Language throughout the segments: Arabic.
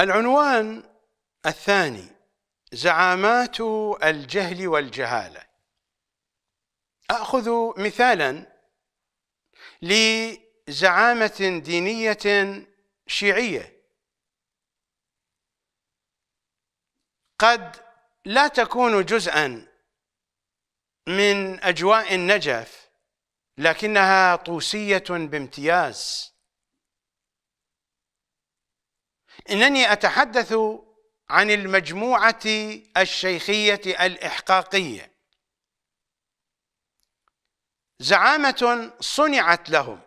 العنوان الثاني زعامات الجهل والجهاله اخذ مثالا لزعامه دينيه شيعيه قد لا تكون جزءا من اجواء النجف لكنها طوسيه بامتياز انني اتحدث عن المجموعه الشيخيه الاحقاقيه زعامه صنعت لهم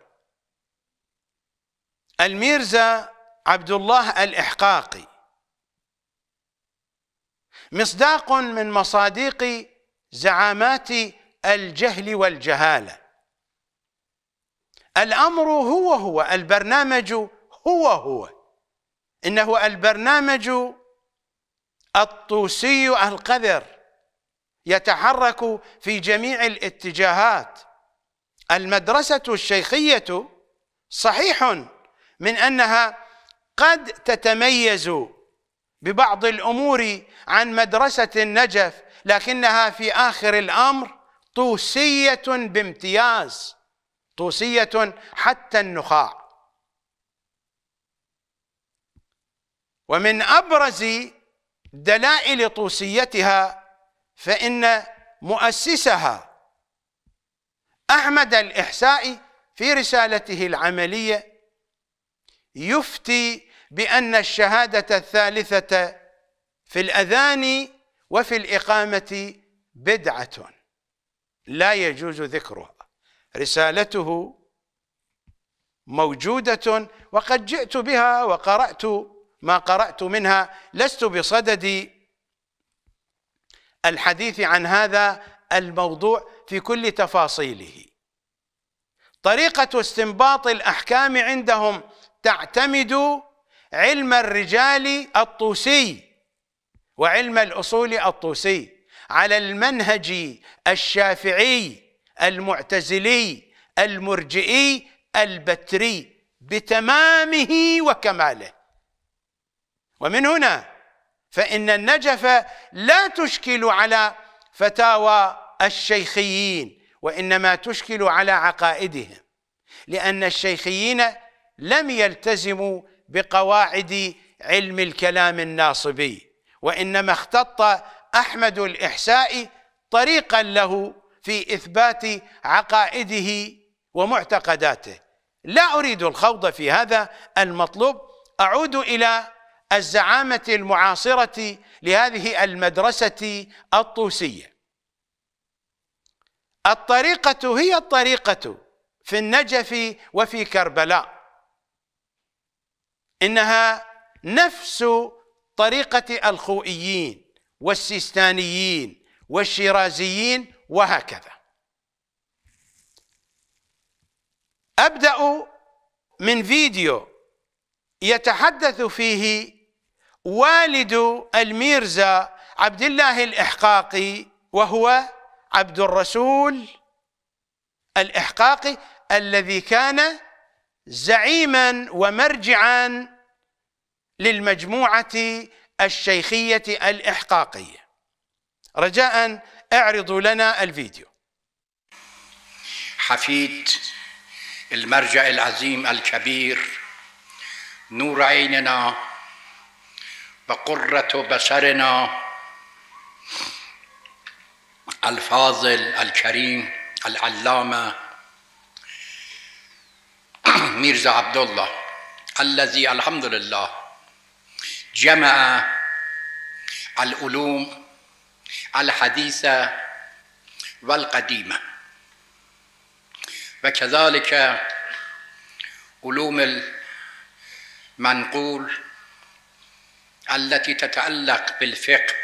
الميرزا عبد الله الاحقاقي مصداق من مصادق زعامات الجهل والجهاله الامر هو هو البرنامج هو هو إنه البرنامج الطوسي القذر يتحرك في جميع الاتجاهات المدرسة الشيخية صحيح من أنها قد تتميز ببعض الأمور عن مدرسة النجف لكنها في آخر الأمر طوسية بامتياز طوسية حتى النخاع ومن أبرز دلائل طوسيتها فإن مؤسسها أحمد الإحسائي في رسالته العملية يفتي بأن الشهادة الثالثة في الأذان وفي الإقامة بدعة لا يجوز ذكرها رسالته موجودة وقد جئت بها وقرأت ما قرأت منها لست بصدد الحديث عن هذا الموضوع في كل تفاصيله طريقة استنباط الأحكام عندهم تعتمد علم الرجال الطوسي وعلم الأصول الطوسي على المنهج الشافعي المعتزلي المرجئي البتري بتمامه وكماله ومن هنا فإن النجف لا تشكل على فتاوى الشيخيين وإنما تشكل على عقائدهم لأن الشيخيين لم يلتزموا بقواعد علم الكلام الناصبي وإنما اختط أحمد الإحساء طريقا له في إثبات عقائده ومعتقداته لا أريد الخوض في هذا المطلوب أعود إلى الزعامة المعاصرة لهذه المدرسة الطوسية الطريقة هي الطريقة في النجف وفي كربلاء إنها نفس طريقة الخوئيين والسيستانيين والشيرازيين وهكذا أبدأ من فيديو يتحدث فيه والد الميرزا عبد الله الإحقاقي وهو عبد الرسول الإحقاقي الذي كان زعيما ومرجعا للمجموعة الشيخية الإحقاقية رجاء اعرضوا لنا الفيديو حفيد المرجع العظيم الكبير نور عيننا و و بسرنا الفاضل الكريم العلامة ميرزا عبد الله الذي الحمد لله جمع العلوم الحديثة والقديمة وكذلك علوم المنقول التي تتعلق بالفقه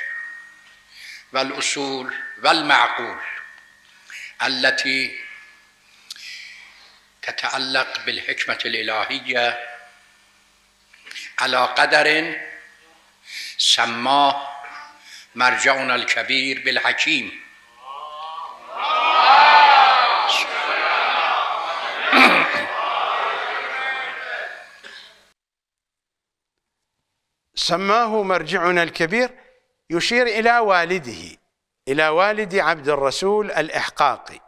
والأصول والمعقول التي تتعلق بالحكمة الإلهية على قدر سماه مرجعنا الكبير بالحكيم سماه مرجعنا الكبير يشير إلى والده إلى والد عبد الرسول الإحقاقي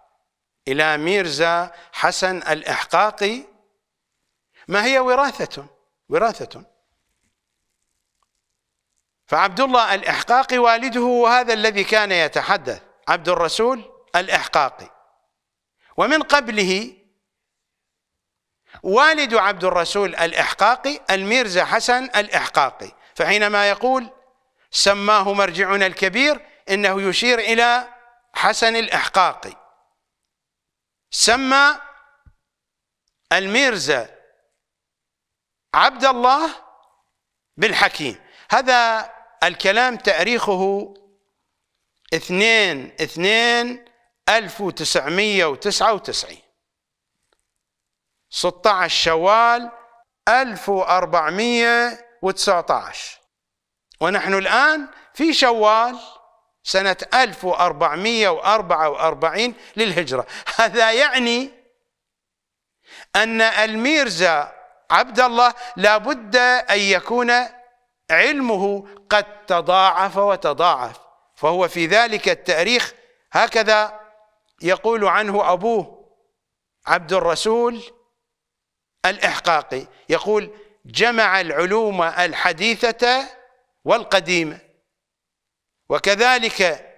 إلى ميرزا حسن الإحقاقي ما هي وراثة وراثة فعبد الله الإحقاقي والده هو هذا الذي كان يتحدث عبد الرسول الإحقاقي ومن قبله والد عبد الرسول الإحقاقي الميرزا حسن الإحقاقي فحينما يقول سماه مرجعنا الكبير إنه يشير إلى حسن الإحقاقي سمى الميرزا عبد الله بالحكيم هذا الكلام تاريخه اثنين اثنين وتسعين 16 شوال 1419 ونحن الآن في شوال سنة 1444 للهجرة هذا يعني أن الميرزا عبد الله لابد أن يكون علمه قد تضاعف وتضاعف فهو في ذلك التاريخ هكذا يقول عنه أبوه عبد الرسول الإحقاقي يقول جمع العلوم الحديثة والقديمة وكذلك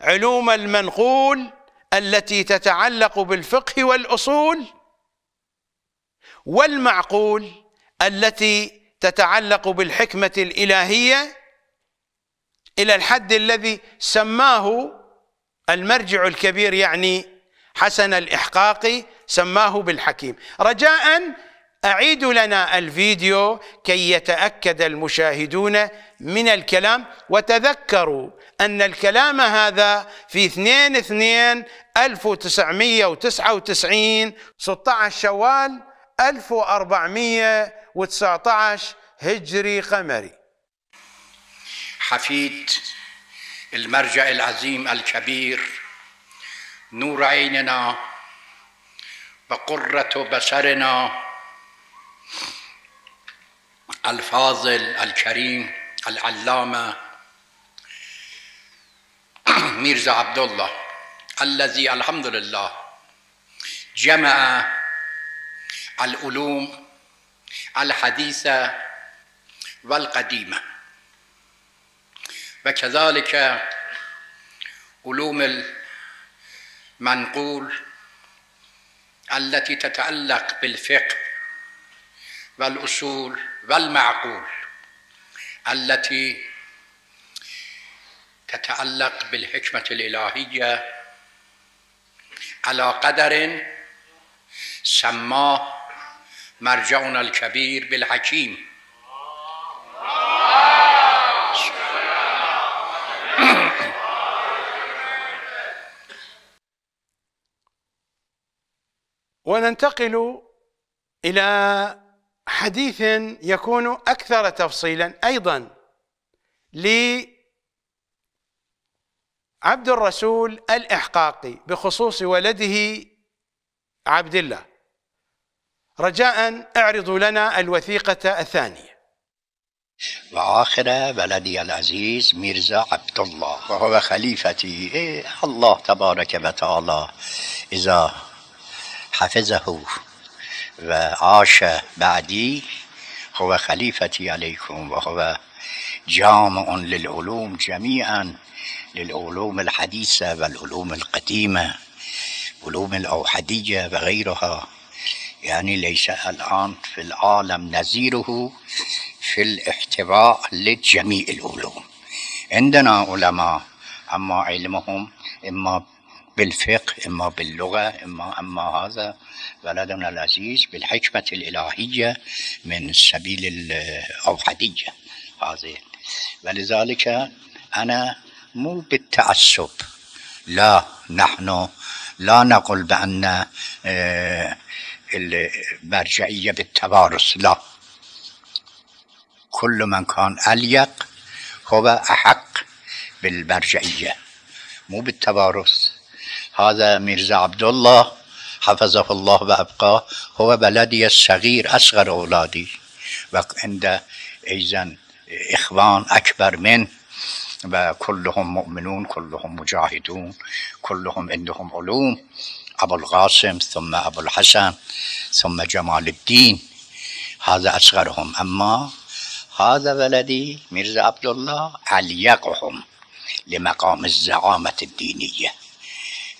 علوم المنقول التي تتعلق بالفقه والأصول والمعقول التي تتعلق بالحكمة الإلهية إلى الحد الذي سماه المرجع الكبير يعني حسن الإحقاقي سماه بالحكيم رجاء أعيد لنا الفيديو كي يتأكد المشاهدون من الكلام وتذكروا أن الكلام هذا في 2 2 1999 16 شوال 1419 هجري قمري حفيد المرجع العظيم الكبير نور عيننا وقرة بصرنا الفاضل الكريم العلامة ميرزا عبد الله الذي الحمد لله جمع العلوم الحديثة والقديمة وكذلك علوم منقول التي تتعلق بالفقه والاصول والمعقول التي تتعلق بالحكمه الالهيه على قدر سماه مرجعنا الكبير بالحكيم وننتقل إلى حديث يكون أكثر تفصيلا أيضا لعبد الرسول الإحقاقي بخصوص ولده عبد الله رجاء اعرضوا لنا الوثيقة الثانية وآخر بلدي العزيز ميرزا عبد الله وهو خليفتي إيه الله تبارك وتعالى إذا حفظه وعاش بعدي هو خليفتي عليكم وهو جامع للعلوم جميعا للعلوم الحديثة والعلوم القديمة علوم الأوحدية وغيرها يعني ليس الآن في العالم نزيره في الاحتواء لجميع العلوم عندنا علماء أما علمهم إما بالفقه إما باللغة إما أما هذا بلدنا العزيز بالحكمة الإلهية من سبيل الأوحدية هذه ولذلك أنا مو بالتعصب لا نحن لا نقول بأن آه، المرجعية بالتوارث لا كل من كان أليق هو أحق بالمرجعية مو بالتوارث هذا ميرزا عبد الله حفظه الله وأبقاه هو بلدي الصغير أصغر أولادي وعند أيضا إخوان أكبر من وكلهم مؤمنون كلهم مجاهدون كلهم عندهم علوم أبو القاسم ثم أبو الحسن ثم جمال الدين هذا أصغرهم أما هذا بلدي ميرزا عبد الله أليقهم لمقام الزعامة الدينية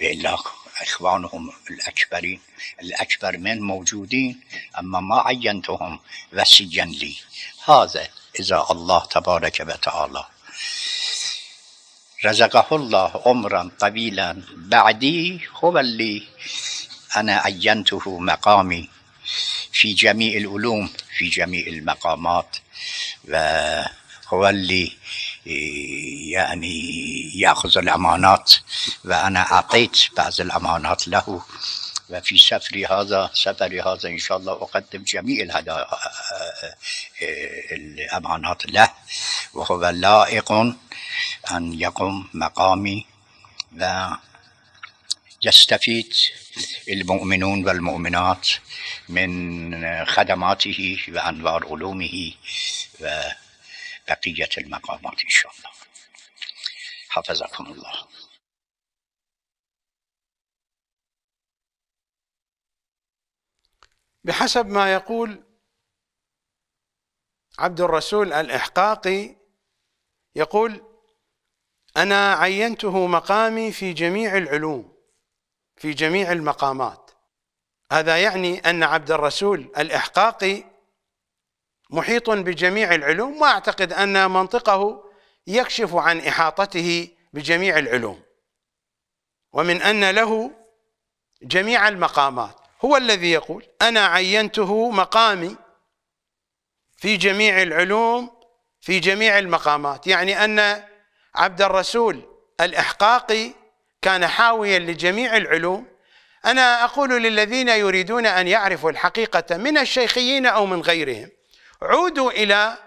والا إخوانهم الأكبرين الأكبر من موجودين أما ما عينتهم وسيا لي هذا إذا الله تبارك وتعالى رزقه الله عمرا طويلا بعدي هو اللي أنا عينته مقامي في جميع العلوم في جميع المقامات وهو اللي يعني يأخذ الأمانات وأنا أعطيت بعض الأمانات له وفي سفري هذا سفري هذا إن شاء الله أقدم جميع الهدايا آه، آه، آه، الأمانات له وهو لائق أن يقوم مقامي و يستفيد المؤمنون والمؤمنات من خدماته وأنوار علومه و بقية المقامات إن شاء الله حفظكم الله بحسب ما يقول عبد الرسول الإحقاقي يقول أنا عينته مقامي في جميع العلوم في جميع المقامات هذا يعني أن عبد الرسول الإحقاقي محيط بجميع العلوم واعتقد ان منطقه يكشف عن احاطته بجميع العلوم ومن ان له جميع المقامات هو الذي يقول انا عينته مقامي في جميع العلوم في جميع المقامات يعني ان عبد الرسول الاحقاقي كان حاويا لجميع العلوم انا اقول للذين يريدون ان يعرفوا الحقيقه من الشيخيين او من غيرهم عودوا إلى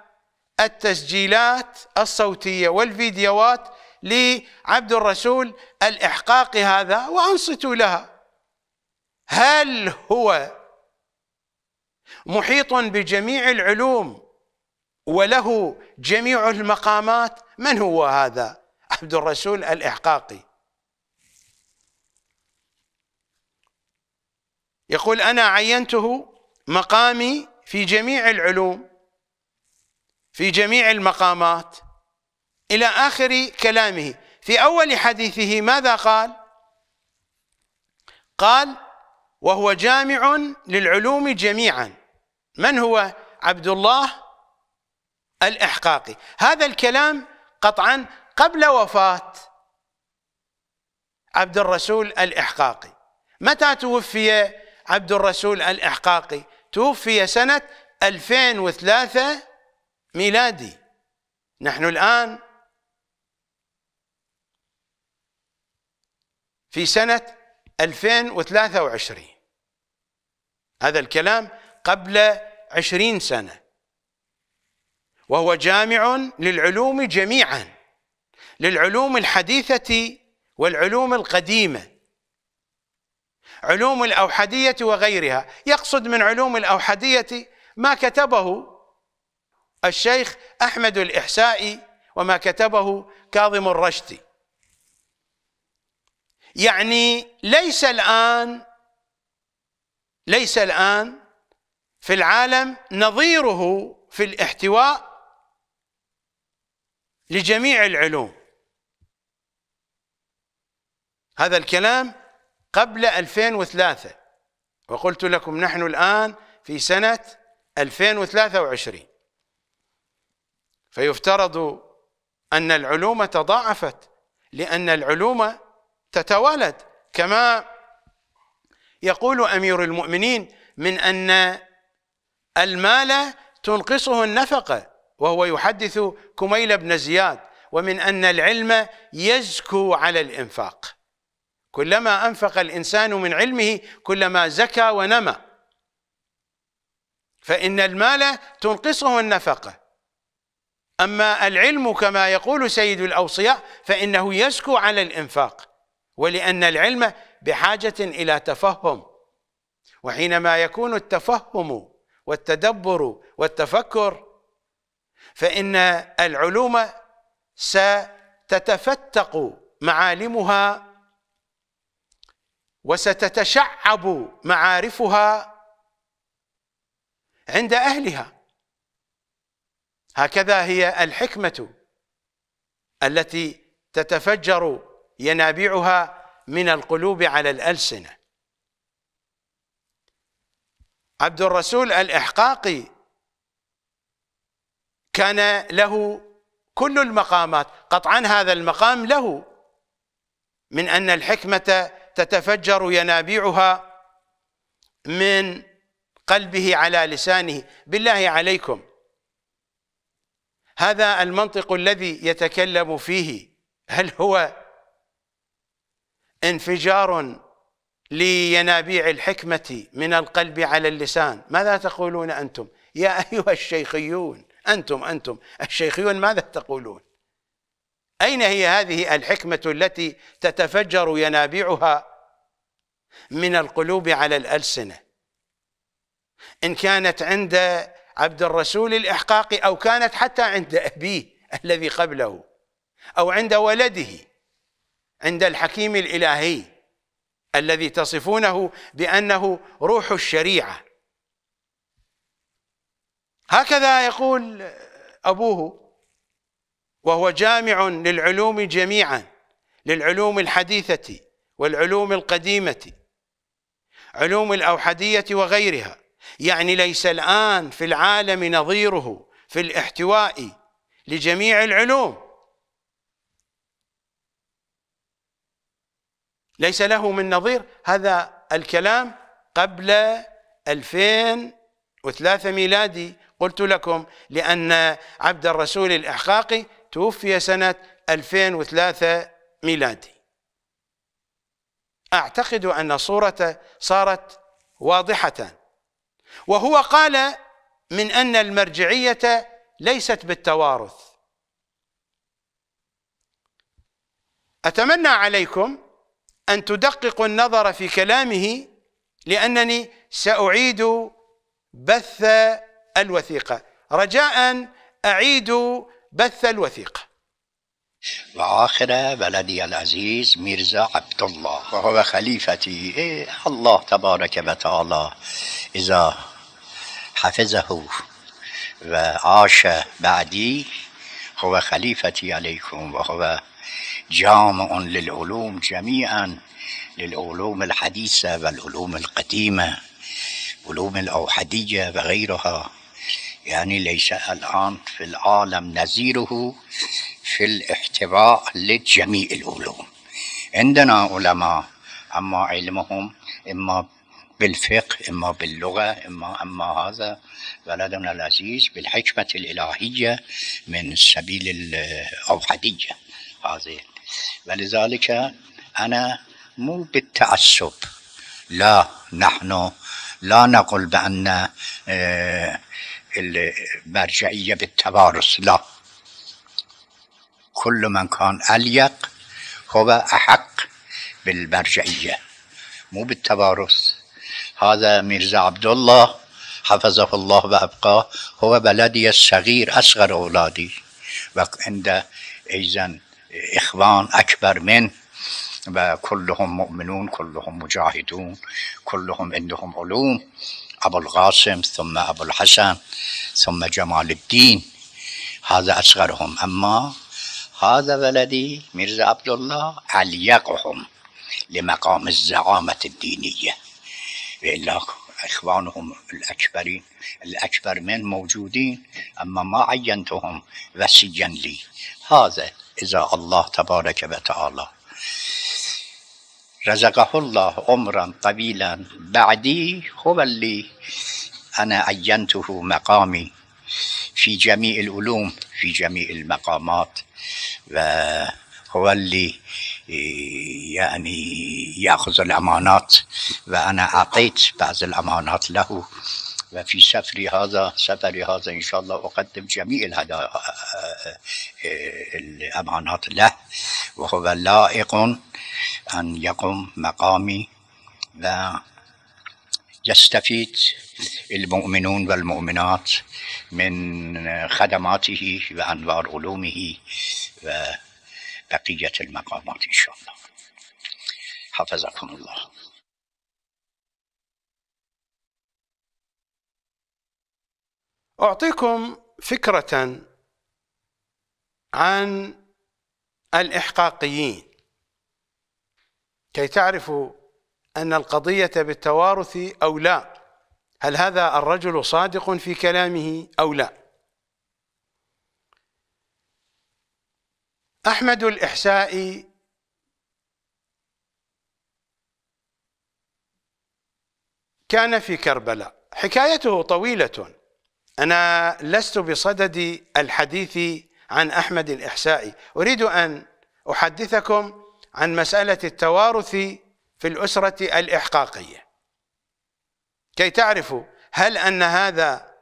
التسجيلات الصوتية والفيديوات لعبد الرسول الإحقاق هذا وأنصتوا لها هل هو محيط بجميع العلوم وله جميع المقامات من هو هذا عبد الرسول الإحقاقي يقول أنا عينته مقامي في جميع العلوم في جميع المقامات إلى آخر كلامه في أول حديثه ماذا قال قال وهو جامع للعلوم جميعا من هو عبد الله الإحقاقي هذا الكلام قطعا قبل وفاة عبد الرسول الإحقاقي متى توفي عبد الرسول الإحقاقي توفي سنة 2003 ميلادي نحن الآن في سنة 2023 هذا الكلام قبل 20 سنة وهو جامع للعلوم جميعا للعلوم الحديثة والعلوم القديمة علوم الأوحدية وغيرها يقصد من علوم الأوحدية ما كتبه الشيخ أحمد الإحسائي وما كتبه كاظم الرشدي يعني ليس الآن ليس الآن في العالم نظيره في الاحتواء لجميع العلوم هذا الكلام قبل 2003 وقلت لكم نحن الآن في سنة 2023 فيفترض أن العلوم تضاعفت لأن العلوم تتوالد كما يقول أمير المؤمنين من أن المال تنقصه النفقة وهو يحدث كميل بن زياد ومن أن العلم يزكو على الإنفاق كلما أنفق الإنسان من علمه كلما زكى ونمى فإن المال تنقصه النفقة أما العلم كما يقول سيد الأوصياء فإنه يزكو على الإنفاق ولأن العلم بحاجة إلى تفهم وحينما يكون التفهم والتدبر والتفكر فإن العلوم ستتفتق معالمها وستتشعب معارفها عند اهلها هكذا هي الحكمه التي تتفجر ينابيعها من القلوب على الالسنه عبد الرسول الاحقاقي كان له كل المقامات قطعا هذا المقام له من ان الحكمه تتفجر ينابيعها من قلبه على لسانه بالله عليكم هذا المنطق الذي يتكلم فيه هل هو انفجار لينابيع الحكمة من القلب على اللسان ماذا تقولون أنتم يا أيها الشيخيون أنتم أنتم الشيخيون ماذا تقولون أين هي هذه الحكمة التي تتفجر ينابيعها من القلوب على الألسنة إن كانت عند عبد الرسول الإحقاق أو كانت حتى عند أبيه الذي قبله أو عند ولده عند الحكيم الإلهي الذي تصفونه بأنه روح الشريعة هكذا يقول أبوه وهو جامع للعلوم جميعا للعلوم الحديثة والعلوم القديمة علوم الأوحدية وغيرها يعني ليس الآن في العالم نظيره في الاحتواء لجميع العلوم ليس له من نظير هذا الكلام قبل 2003 ميلادي قلت لكم لأن عبد الرسول الإحقاقي توفي سنة 2003 ميلادي أعتقد أن صورته صارت واضحة وهو قال من أن المرجعية ليست بالتوارث أتمنى عليكم أن تدققوا النظر في كلامه لأنني سأعيد بث الوثيقة رجاء أعيدوا بث الوثيقة وآخر ولدي العزيز ميرزا عبد الله وهو خليفتي إيه الله تبارك وتعالى إذا حفظه وعاش بعدي هو خليفتي عليكم وهو جامع للعلوم جميعا للعلوم الحديثة والعلوم القديمة علوم الأوحدية وغيرها يعني ليس الآن في العالم نزيره في الاحتواء لجميع العلوم عندنا علماء أما علمهم إما بالفقه إما باللغة إما أما هذا بلدنا العزيز بالحكمة الإلهية من سبيل الأوحدية هذه ولذلك أنا مو بالتعصب لا نحن لا نقول بأن آه، المرجعية بالتوارث لا كل من كان أليق هو أحق بالمرجعية مو بالتوارث هذا ميرزا عبد الله حفظه الله وأبقاه هو بلدي الصغير أصغر أولادي وعند أيضا إخوان أكبر من وكلهم مؤمنون كلهم مجاهدون كلهم عندهم علوم أبو القاسم ثم أبو الحسن ثم جمال الدين هذا أصغرهم أما هذا ولدي ميرزا عبد الله أليقهم لمقام الزعامة الدينية وإلا إخوانهم الأكبرين الأكبر من موجودين أما ما عينتهم وسيا لي هذا إذا الله تبارك وتعالى رزقه الله عمرا طويلا بعدي هو اللي أنا عينته مقامي في جميع العلوم في جميع المقامات وهو اللي يعني يأخذ الأمانات وأنا أعطيت بعض الأمانات له وفي سفري هذا سفري هذا إن شاء الله أقدم جميع الهدايا آه، آه، آه، الأمانات له وهو لائق أن يقوم مقامي ويستفيد المؤمنون والمؤمنات من خدماته وأنوار علومه وبقية المقامات إن شاء الله حفظكم الله أعطيكم فكرة عن الإحقاقيين كي تعرفوا أن القضية بالتوارث أو لا هل هذا الرجل صادق في كلامه أو لا أحمد الإحسائي كان في كربلاء حكايته طويلة أنا لست بصدد الحديث عن أحمد الإحسائي أريد أن أحدثكم عن مسألة التوارث في الأسرة الإحقاقية كي تعرفوا هل أن هذا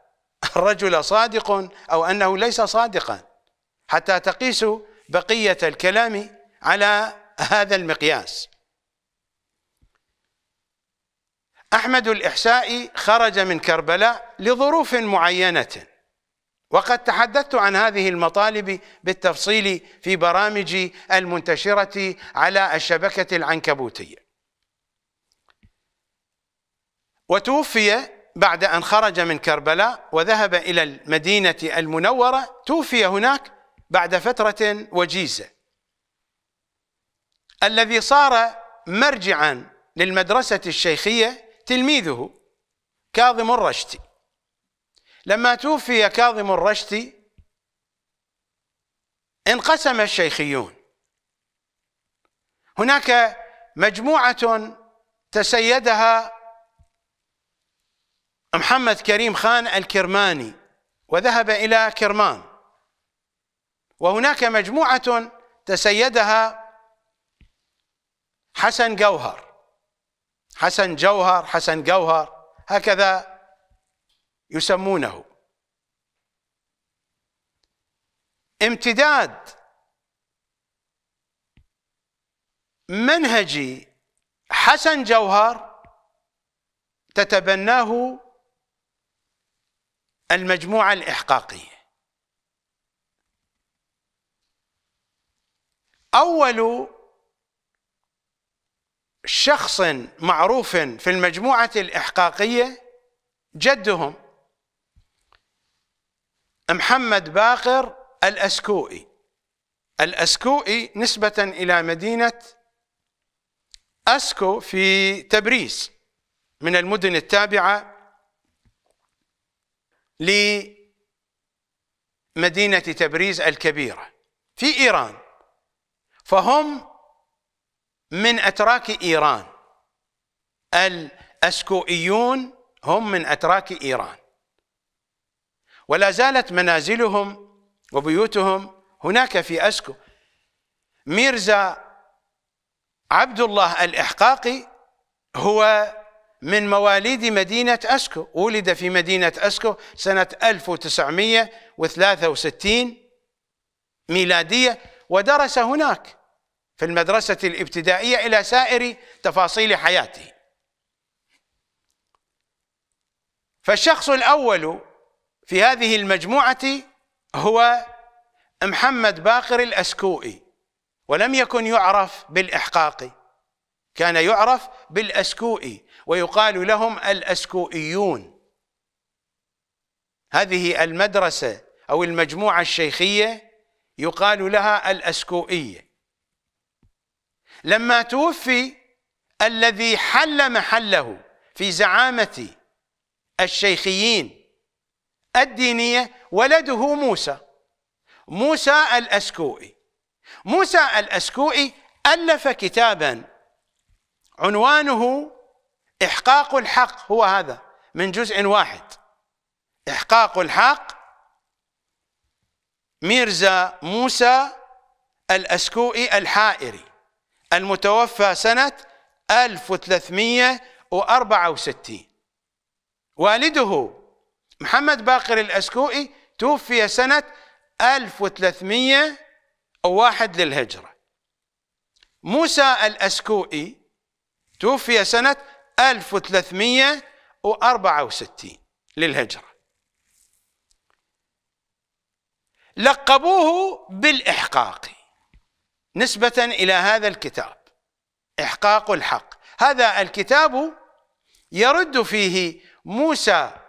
الرجل صادق أو أنه ليس صادقا حتى تقيسوا بقية الكلام على هذا المقياس أحمد الإحسائي خرج من كربلاء لظروف معينة وقد تحدثت عن هذه المطالب بالتفصيل في برامجي المنتشرة على الشبكة العنكبوتية وتوفي بعد أن خرج من كربلاء وذهب إلى المدينة المنورة توفي هناك بعد فترة وجيزة الذي صار مرجعا للمدرسة الشيخية تلميذه كاظم الرشتي لما توفي كاظم الرشتي انقسم الشيخيون هناك مجموعة تسيدها محمد كريم خان الكرماني وذهب إلى كرمان وهناك مجموعة تسيدها حسن جوهر حسن جوهر حسن جوهر هكذا يسمونه امتداد منهجي حسن جوهر تتبناه المجموعة الإحقاقية أول شخص معروف في المجموعة الإحقاقية جدهم محمد باقر الأسكوئي الأسكوئي نسبة إلى مدينة أسكو في تبريز من المدن التابعة لمدينة تبريز الكبيرة في إيران فهم من أتراك إيران الأسكوئيون هم من أتراك إيران ولا زالت منازلهم وبيوتهم هناك في أسكو ميرزا عبد الله الإحقاقي هو من مواليد مدينة أسكو ولد في مدينة أسكو سنة 1963 ميلادية ودرس هناك في المدرسة الابتدائية إلى سائر تفاصيل حياته فالشخص الأول في هذه المجموعة هو محمد باقر الأسكوئي ولم يكن يعرف بالإحقاقي كان يعرف بالأسكوئي ويقال لهم الأسكوئيون هذه المدرسة أو المجموعة الشيخية يقال لها الأسكوئية لما توفي الذي حل محله في زعامة الشيخيين الدينية ولده موسى موسى الأسكوئي موسى الأسكوئي ألف كتابا عنوانه إحقاق الحق هو هذا من جزء واحد إحقاق الحق ميرزا موسى الأسكوئي الحائري المتوفى سنة 1364 والده محمد باقر الأسكوئي توفي سنة 1301 للهجرة موسى الأسكوئي توفي سنة 1364 للهجرة لقبوه بالإحقاق نسبة إلى هذا الكتاب إحقاق الحق هذا الكتاب يرد فيه موسى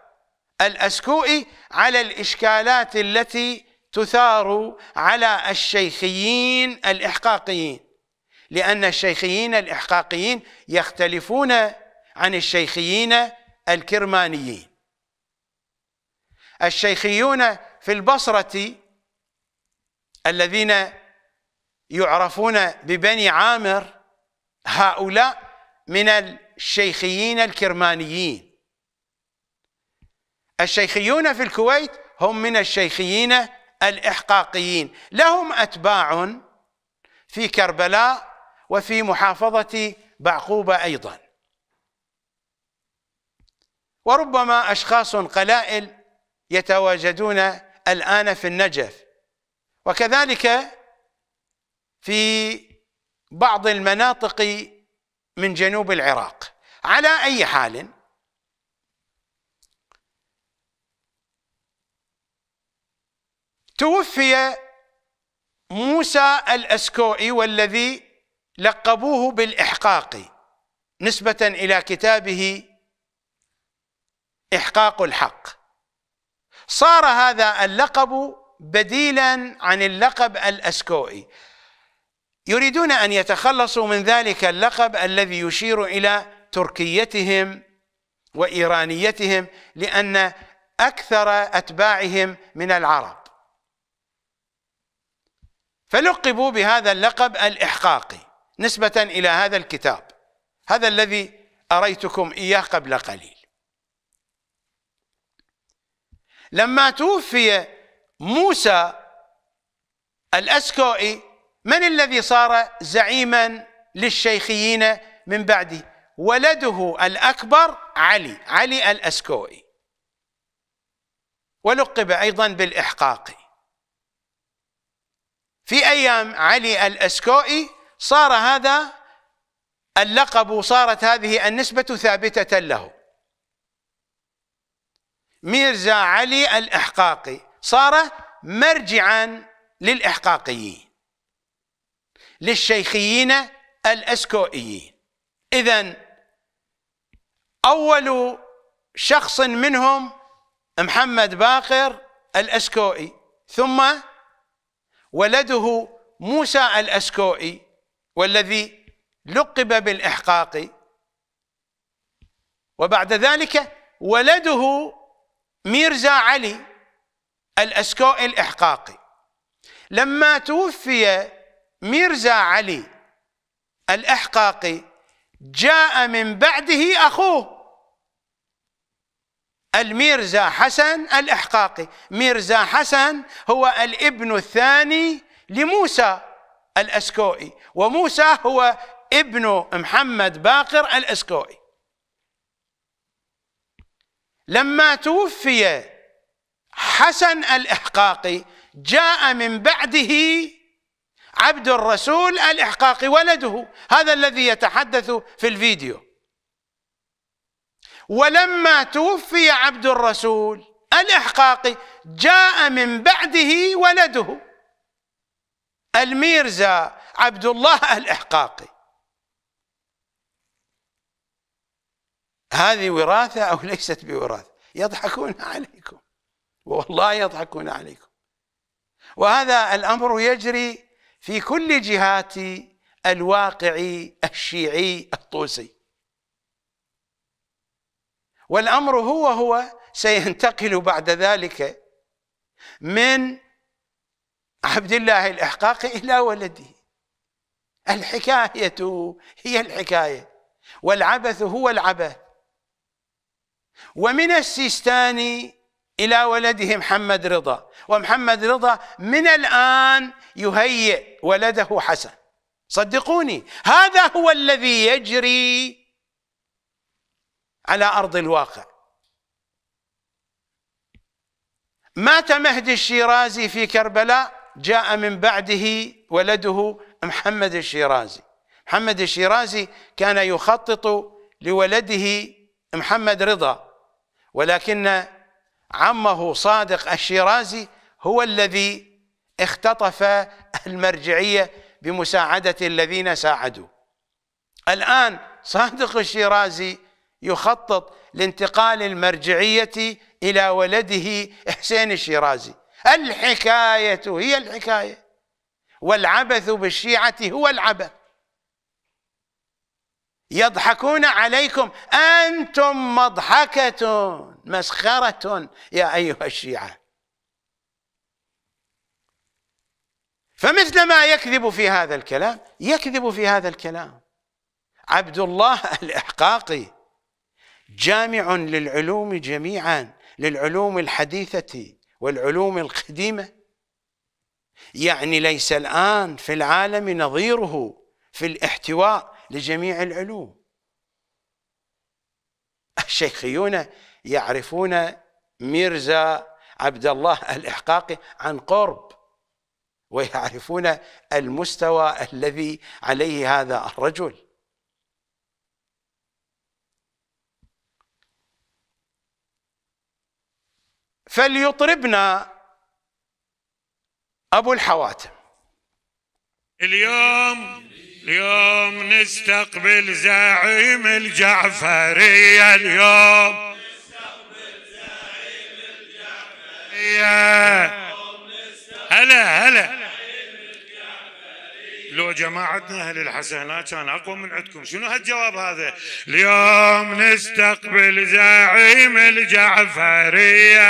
الأسكوئي على الإشكالات التي تثار على الشيخيين الإحقاقيين لأن الشيخيين الإحقاقيين يختلفون عن الشيخيين الكرمانيين الشيخيون في البصرة الذين يعرفون ببني عامر هؤلاء من الشيخيين الكرمانيين الشيخيون في الكويت هم من الشيخيين الإحقاقيين لهم أتباع في كربلاء وفي محافظة بعقوبة أيضا وربما أشخاص قلائل يتواجدون الآن في النجف وكذلك في بعض المناطق من جنوب العراق على أي حال توفي موسى الأسكوئي والذي لقبوه بالإحقاق نسبة إلى كتابه إحقاق الحق صار هذا اللقب بديلا عن اللقب الأسكوئي يريدون أن يتخلصوا من ذلك اللقب الذي يشير إلى تركيتهم وإيرانيتهم لأن أكثر أتباعهم من العرب فلقبوا بهذا اللقب الإحقاقي نسبة إلى هذا الكتاب هذا الذي أريتكم إياه قبل قليل لما توفي موسى الأسكوئي من الذي صار زعيما للشيخيين من بعده ولده الأكبر علي علي الأسكوئي ولقب أيضا بالإحقاقي في أيام علي الأسكوئي صار هذا اللقب صارت هذه النسبة ثابتة له ميرزا علي الإحقاقي صار مرجعا للإحقاقيين للشيخيين الأسكوئيين إذا أول شخص منهم محمد باقر الأسكوئي ثم ولده موسى الأسكوئي والذي لقب بالإحقاق وبعد ذلك ولده ميرزا علي الأسكوئي الإحقاقي لما توفي ميرزا علي الإحقاقي جاء من بعده أخوه الميرزا حسن الإحقاقي ميرزا حسن هو الابن الثاني لموسى الأسكوئي وموسى هو ابن محمد باقر الأسكوئي لما توفي حسن الإحقاقي جاء من بعده عبد الرسول الإحقاقي ولده هذا الذي يتحدث في الفيديو ولما توفي عبد الرسول الإحقاقي جاء من بعده ولده الميرزا عبد الله الإحقاقي هذه وراثة أو ليست بوراثة يضحكون عليكم والله يضحكون عليكم وهذا الأمر يجري في كل جهات الواقع الشيعي الطوسي والامر هو هو سينتقل بعد ذلك من عبد الله الاحقاق الى ولده الحكايه هي الحكايه والعبث هو العبث ومن السيستاني الى ولده محمد رضا ومحمد رضا من الان يهيئ ولده حسن صدقوني هذا هو الذي يجري على أرض الواقع مات مهدي الشيرازي في كربلاء جاء من بعده ولده محمد الشيرازي محمد الشيرازي كان يخطط لولده محمد رضا ولكن عمه صادق الشيرازي هو الذي اختطف المرجعية بمساعدة الذين ساعدوا الآن صادق الشيرازي يخطط لانتقال المرجعية إلى ولده حسين الشيرازي الحكاية هي الحكاية والعبث بالشيعة هو العبث يضحكون عليكم أنتم مضحكة مسخرة يا أيها الشيعة فمثل ما يكذب في هذا الكلام يكذب في هذا الكلام عبد الله الإحقاقي جامع للعلوم جميعا للعلوم الحديثة والعلوم القديمة يعني ليس الآن في العالم نظيره في الاحتواء لجميع العلوم الشيخيون يعرفون ميرزا عبد الله الإحقاقي عن قرب ويعرفون المستوى الذي عليه هذا الرجل فليطربنا أبو الحواتم اليوم اليوم نستقبل زعيم الجعفرية اليوم جماعتنا أهل الحسنات كان أقوى من عندكم شنو هالجواب هذا اليوم نستقبل زعيم الجعفرية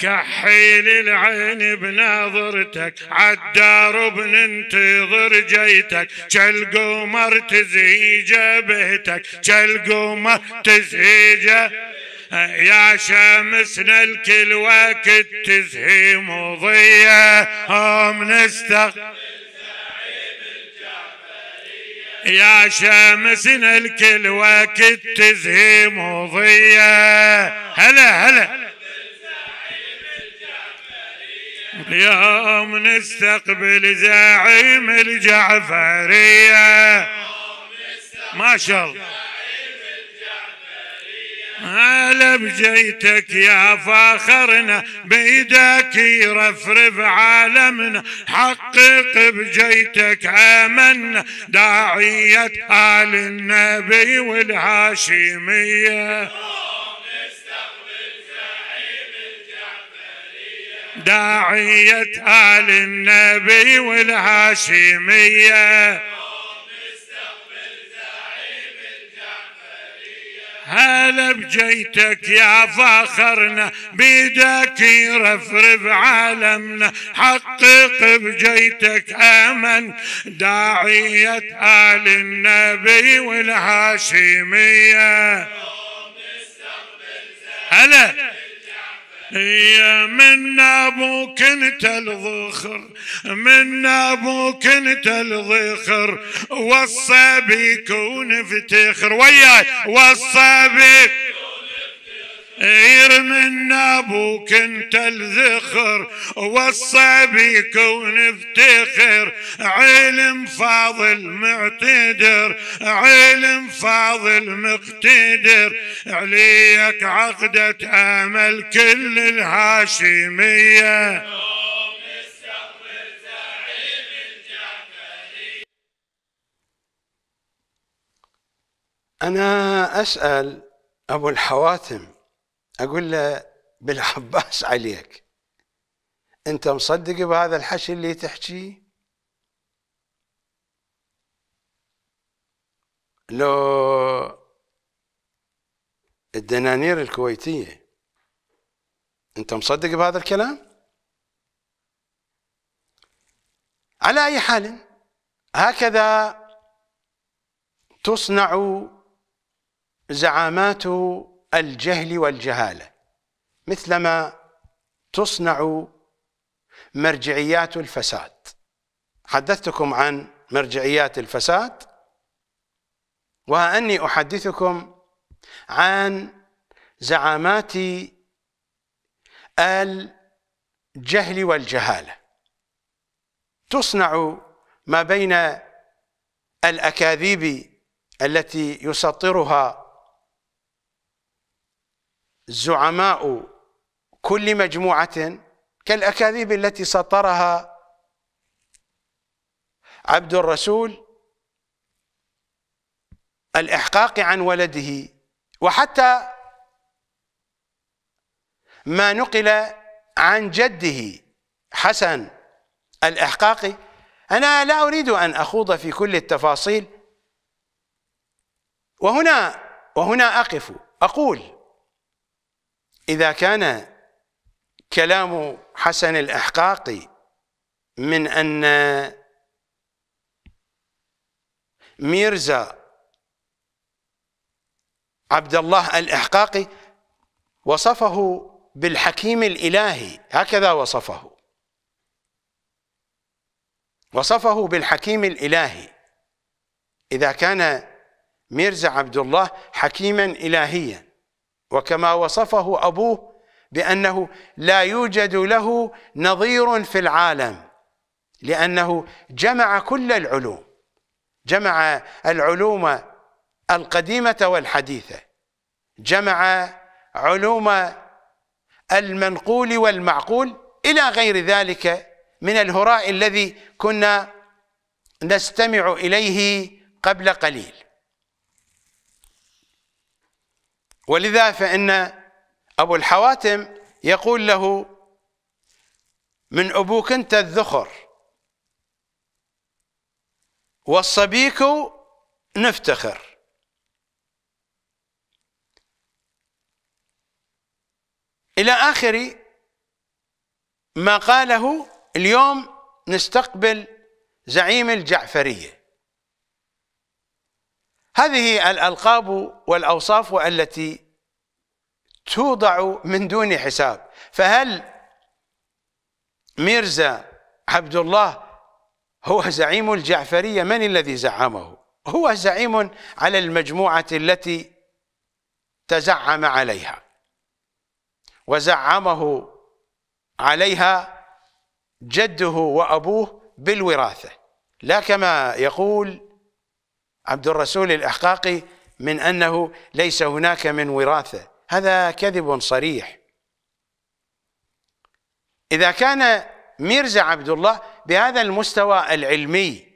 كحيل العين بناظرتك عالدار بننتظر جيتك شالقمر تزهي جبهتك شالقمر تزهي يا شمسنا الكل وقت تزهي مضية هم نستقبل يا شمسنا الكل وقت تزهي مضية هلا هلا اليوم نستقبل زعيم الجعفرية ما شاء الله على بجيتك يا فاخرنا بيدك يرفرف عالمنا حقق بجيتك آمنا داعية آل النبي والهاشمية داعية آل النبي والهاشمية هلا بجيتك يا فاخرنا بيدك يرفرف عالمنا حقق بجيتك امن داعية آل النبي والهاشمية هلا يا من ابوك انت الظخر من ابوك انت الظخر وصى بيك ونفتخر وياي وصى بيك من ابوك انت الذخر والصبي كون افتخر علم فاضل معتدر علم فاضل مقتدر عليك عقدة امل كل الهاشميه أنا أسأل أبو الحواتم اقول له بالعباس عليك انت مصدق بهذا الحشي اللي تحكيه لو الدنانير الكويتيه انت مصدق بهذا الكلام على اي حال هكذا تصنع زعامات الجهل والجهاله مثلما تصنع مرجعيات الفساد حدثتكم عن مرجعيات الفساد واني احدثكم عن زعامات الجهل والجهاله تصنع ما بين الاكاذيب التي يسطرها زعماء كل مجموعة كالأكاذيب التي سطرها عبد الرسول الإحقاق عن ولده وحتى ما نقل عن جده حسن الإحقاقي أنا لا أريد أن أخوض في كل التفاصيل وهنا وهنا أقف أقول إذا كان كلام حسن الأحقاقي من أن ميرزا عبد الله الإحقاقي وصفه بالحكيم الإلهي هكذا وصفه وصفه بالحكيم الإلهي إذا كان ميرزا عبد الله حكيما إلهيا وكما وصفه أبوه بأنه لا يوجد له نظير في العالم لأنه جمع كل العلوم جمع العلوم القديمة والحديثة جمع علوم المنقول والمعقول إلى غير ذلك من الهراء الذي كنا نستمع إليه قبل قليل ولذا فإن أبو الحواتم يقول له من أبوك أنت الذخر والصبيك نفتخر إلى آخر ما قاله اليوم نستقبل زعيم الجعفرية هذه الألقاب والأوصاف التي توضع من دون حساب فهل ميرزا عبد الله هو زعيم الجعفرية من الذي زعمه هو زعيم على المجموعة التي تزعم عليها وزعمه عليها جده وأبوه بالوراثة لا كما يقول عبد الرسول الإحقاقي من أنه ليس هناك من وراثة هذا كذب صريح إذا كان ميرزا عبد الله بهذا المستوى العلمي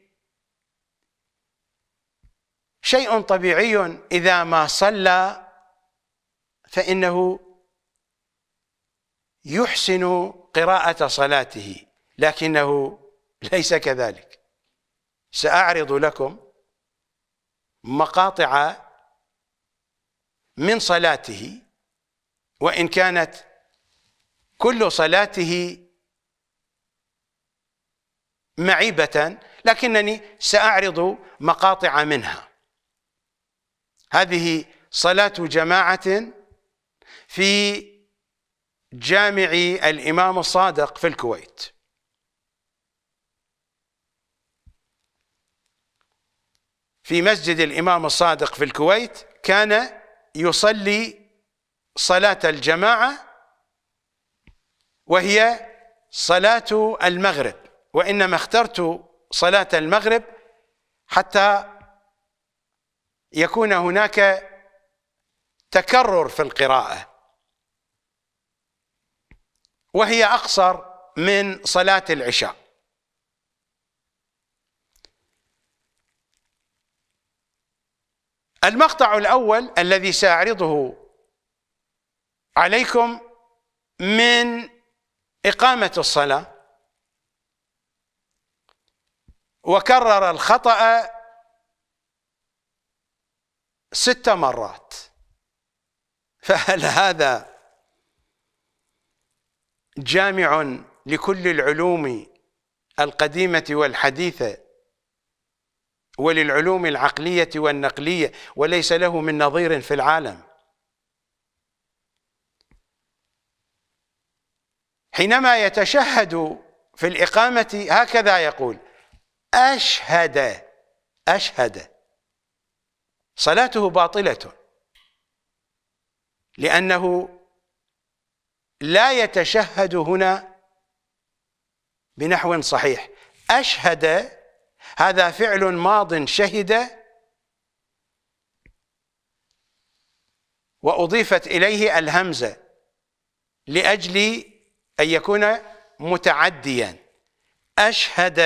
شيء طبيعي إذا ما صلى فإنه يحسن قراءة صلاته لكنه ليس كذلك سأعرض لكم مقاطع من صلاته وإن كانت كل صلاته معيبة لكنني سأعرض مقاطع منها هذه صلاة جماعة في جامع الإمام الصادق في الكويت في مسجد الإمام الصادق في الكويت كان يصلي صلاة الجماعة وهي صلاة المغرب وإنما اخترت صلاة المغرب حتى يكون هناك تكرر في القراءة وهي أقصر من صلاة العشاء المقطع الأول الذي سأعرضه عليكم من إقامة الصلاة وكرر الخطأ ست مرات فهل هذا جامع لكل العلوم القديمة والحديثة وللعلوم العقلية والنقلية وليس له من نظير في العالم حينما يتشهد في الإقامة هكذا يقول أشهد أشهد صلاته باطلة لأنه لا يتشهد هنا بنحو صحيح أشهد هذا فعل ماض شهد وأضيفت إليه الهمزة لأجل أن يكون متعديا أشهد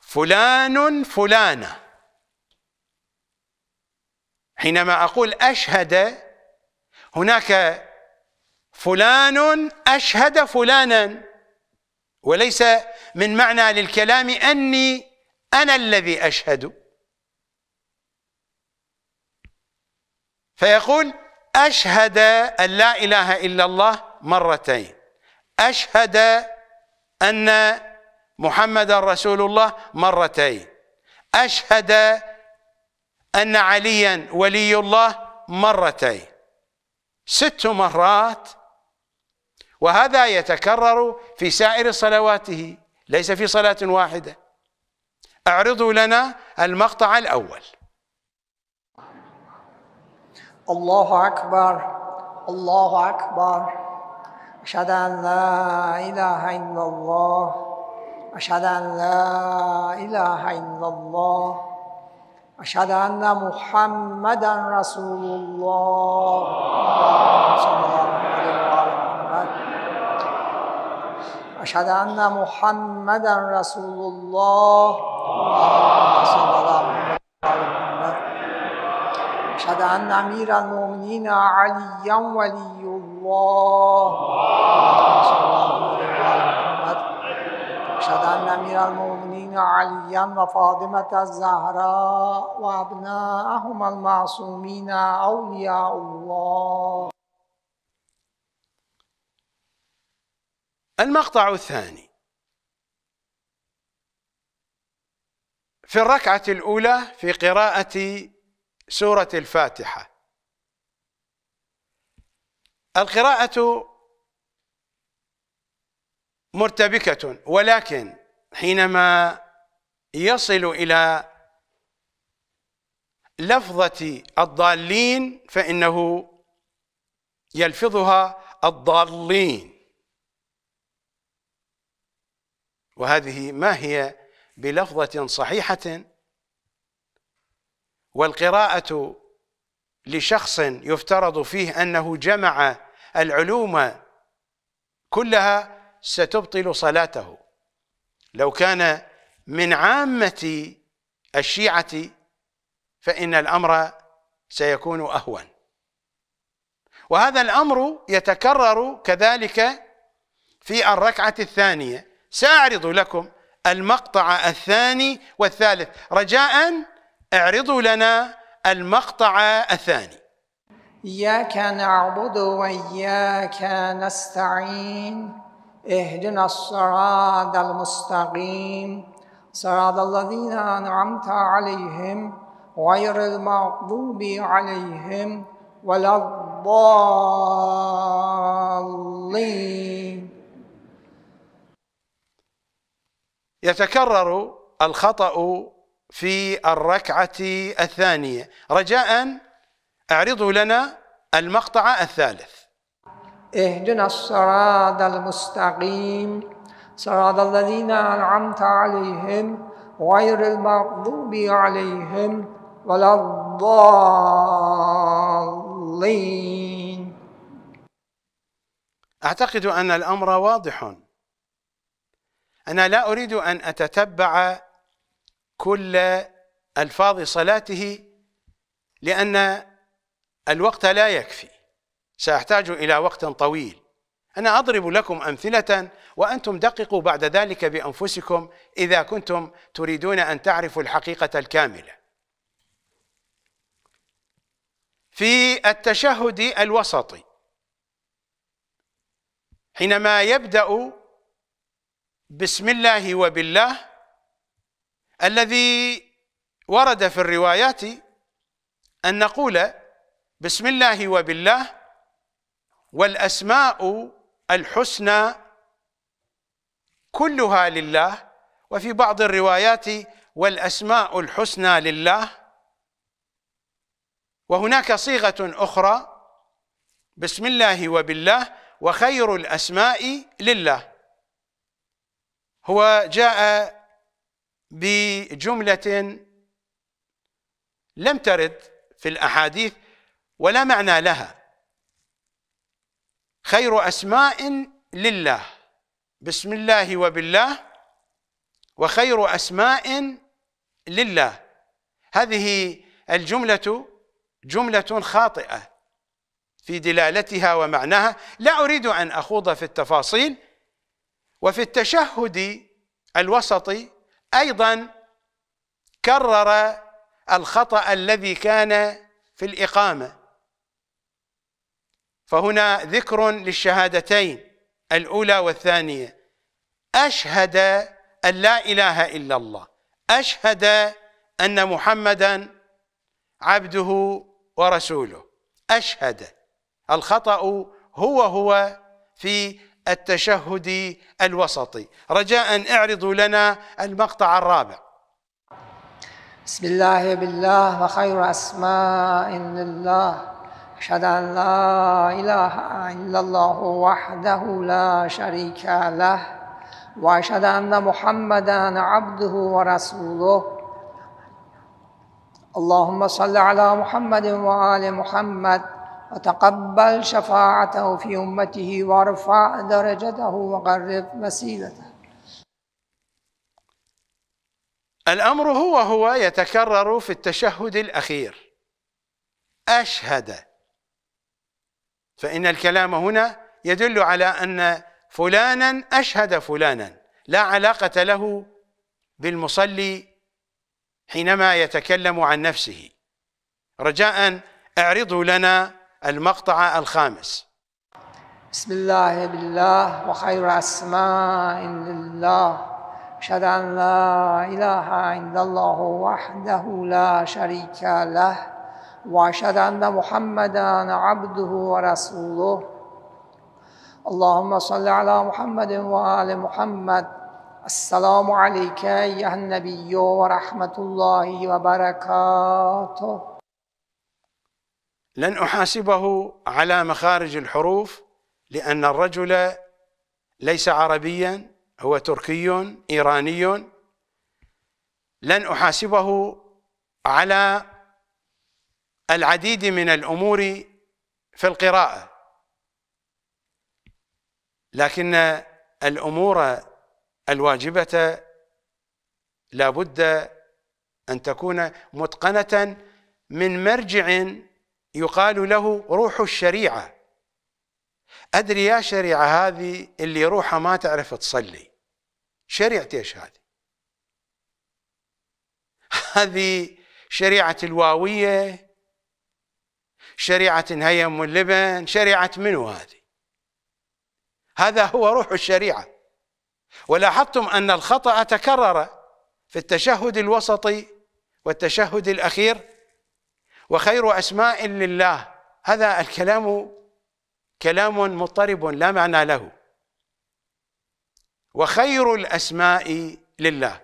فلان فلانة حينما أقول أشهد هناك فلان أشهد فلانا وليس من معنى للكلام أني أنا الذي أشهد فيقول أشهد أن لا إله إلا الله مرتين أشهد أن محمد رسول الله مرتين أشهد أن عليا ولي الله مرتين ست مرات وهذا يتكرر في سائر صلواته ليس في صلاة واحدة اعرضوا لنا المقطع الأول الله أكبر الله أكبر أشهد أن لا إله إلا الله أشهد أن لا إله إلا الله أشهد أن محمدا رسول الله, صلى الله. عليه وسلم أشهد أن محمدا رسول الله صلى الله عليه وسلم أشهد أن أمير المؤمنين عليا ولي الله صلى الله عليه وسلم أشهد أن أمير المؤمنين عليا وفاطمة الزهراء وأبناءهما المعصومين أولياء الله المقطع الثاني في الركعة الأولى في قراءة سورة الفاتحة القراءة مرتبكة ولكن حينما يصل إلى لفظة الضالين فإنه يلفظها الضالين وهذه ما هي بلفظة صحيحة والقراءة لشخص يفترض فيه أنه جمع العلوم كلها ستبطل صلاته لو كان من عامة الشيعة فإن الأمر سيكون أهون وهذا الأمر يتكرر كذلك في الركعة الثانية سأعرض لكم المقطع الثاني والثالث رجاء اعرضوا لنا المقطع الثاني إياك نعبد وإياك نستعين اهدنا الصراط المستقيم صراط الذين أنعمت عليهم غير المغضوب عليهم ولا الضالين يتكرر الخطأ في الركعة الثانية رجاء اعرضوا لنا المقطع الثالث اهدنا الصراط المستقيم صراط الذين أنعمت عليهم غير المغضوب عليهم ولا الضالين أعتقد أن الأمر واضح أنا لا أريد أن أتتبع كل ألفاظ صلاته لأن الوقت لا يكفي سأحتاج إلى وقت طويل أنا أضرب لكم أمثلة وأنتم دققوا بعد ذلك بأنفسكم إذا كنتم تريدون أن تعرفوا الحقيقة الكاملة في التشهد الوسطي حينما يبدأ بسم الله وبالله الذي ورد في الروايات أن نقول بسم الله وبالله والأسماء الحسنى كلها لله وفي بعض الروايات والأسماء الحسنى لله وهناك صيغة أخرى بسم الله وبالله وخير الأسماء لله هو جاء بجملة لم ترد في الأحاديث ولا معنى لها خير أسماء لله بسم الله وبالله وخير أسماء لله هذه الجملة جملة خاطئة في دلالتها ومعناها لا أريد أن أخوض في التفاصيل وفي التشهد الوسطي ايضا كرر الخطا الذي كان في الاقامه فهنا ذكر للشهادتين الاولى والثانيه اشهد ان لا اله الا الله اشهد ان محمدا عبده ورسوله اشهد الخطا هو هو في التشهد الوسطي رجاء اعرضوا لنا المقطع الرابع بسم الله بالله وخير أسماء لله أشهد أن لا إله إلا الله وحده لا شريك له وأشهد أن محمدا عبده ورسوله اللهم صل على محمد وآل محمد وتقبل شفاعته في أمته وارفع درجته وقرب مسيرته الأمر هو هو يتكرر في التشهد الأخير أشهد فإن الكلام هنا يدل على أن فلانا أشهد فلانا لا علاقة له بالمصلي حينما يتكلم عن نفسه رجاء اعرضوا لنا المقطع الخامس بسم الله بالله وخير أسماء لله أشهد أن لا إله إلا الله وحده لا شريك له وأشهد أن محمدا عبده ورسوله اللهم صل على محمد وآل محمد السلام عليك أيها النبي ورحمة الله وبركاته لن أحاسبه على مخارج الحروف لأن الرجل ليس عربيا هو تركي إيراني لن أحاسبه على العديد من الأمور في القراءة لكن الأمور الواجبة لا بد أن تكون متقنة من مرجع يقال له روح الشريعة أدري يا شريعة هذه اللي روحها ما تعرف تصلي شريعة إيش هذه هذه شريعة الواوية شريعة هي أم شريعة منو هذه هذا هو روح الشريعة ولاحظتم أن الخطأ تكرر في التشهد الوسطي والتشهد الأخير وخير أسماء لله هذا الكلام كلام مضطرب لا معنى له وخير الأسماء لله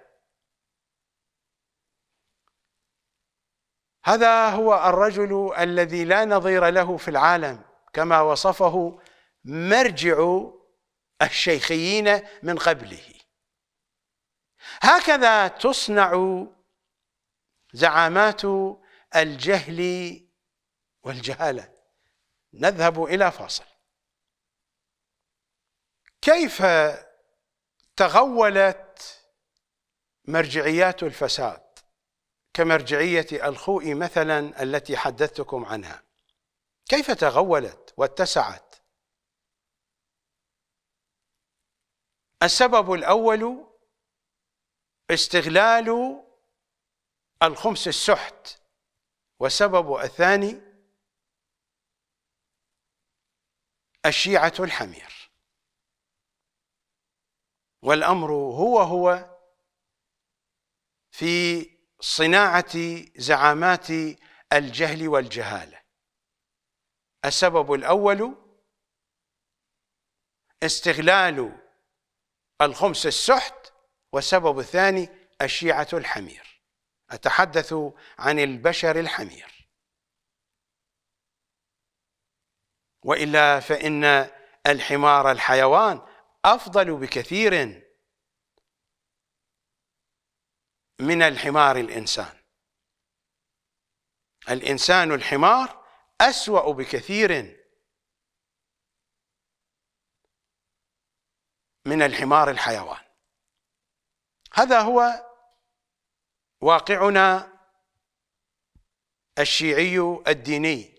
هذا هو الرجل الذي لا نظير له في العالم كما وصفه مرجع الشيخيين من قبله هكذا تصنع زعامات الجهل والجهاله نذهب الى فاصل كيف تغولت مرجعيات الفساد كمرجعيه الخوء مثلا التي حدثتكم عنها كيف تغولت واتسعت السبب الاول استغلال الخمس السحت وسبب الثاني الشيعة الحمير والأمر هو هو في صناعة زعامات الجهل والجهالة السبب الأول استغلال الخمس السحت والسبب الثاني الشيعة الحمير أتحدث عن البشر الحمير وإلا فإن الحمار الحيوان أفضل بكثير من الحمار الإنسان الإنسان الحمار أسوأ بكثير من الحمار الحيوان هذا هو واقعنا الشيعي الديني